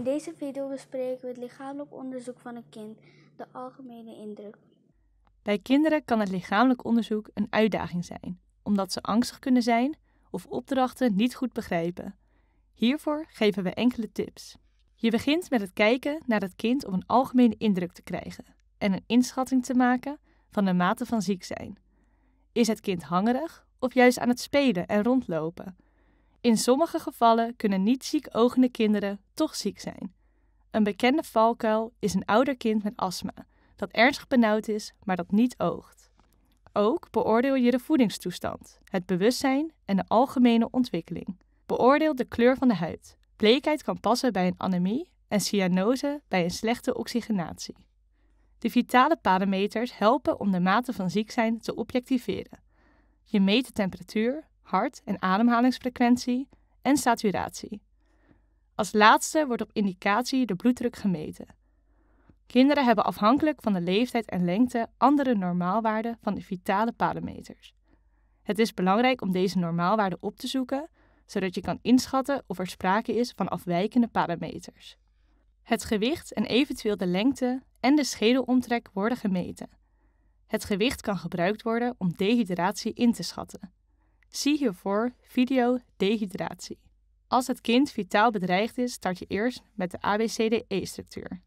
In deze video bespreken we het lichamelijk onderzoek van een kind, de algemene indruk. Bij kinderen kan het lichamelijk onderzoek een uitdaging zijn, omdat ze angstig kunnen zijn of opdrachten niet goed begrijpen. Hiervoor geven we enkele tips. Je begint met het kijken naar het kind om een algemene indruk te krijgen en een inschatting te maken van de mate van ziek zijn. Is het kind hangerig of juist aan het spelen en rondlopen? In sommige gevallen kunnen niet ziek ogende kinderen toch ziek zijn. Een bekende valkuil is een ouder kind met astma, dat ernstig benauwd is, maar dat niet oogt. Ook beoordeel je de voedingstoestand, het bewustzijn en de algemene ontwikkeling. Beoordeel de kleur van de huid. Bleekheid kan passen bij een anemie en cyanose bij een slechte oxygenatie. De vitale parameters helpen om de mate van ziek zijn te objectiveren. Je meet de temperatuur, hart- en ademhalingsfrequentie en saturatie. Als laatste wordt op indicatie de bloeddruk gemeten. Kinderen hebben afhankelijk van de leeftijd en lengte andere normaalwaarden van de vitale parameters. Het is belangrijk om deze normaalwaarden op te zoeken, zodat je kan inschatten of er sprake is van afwijkende parameters. Het gewicht en eventueel de lengte en de schedelomtrek worden gemeten. Het gewicht kan gebruikt worden om dehydratie in te schatten. Zie hiervoor video dehydratie. Als het kind vitaal bedreigd is, start je eerst met de ABCDE-structuur.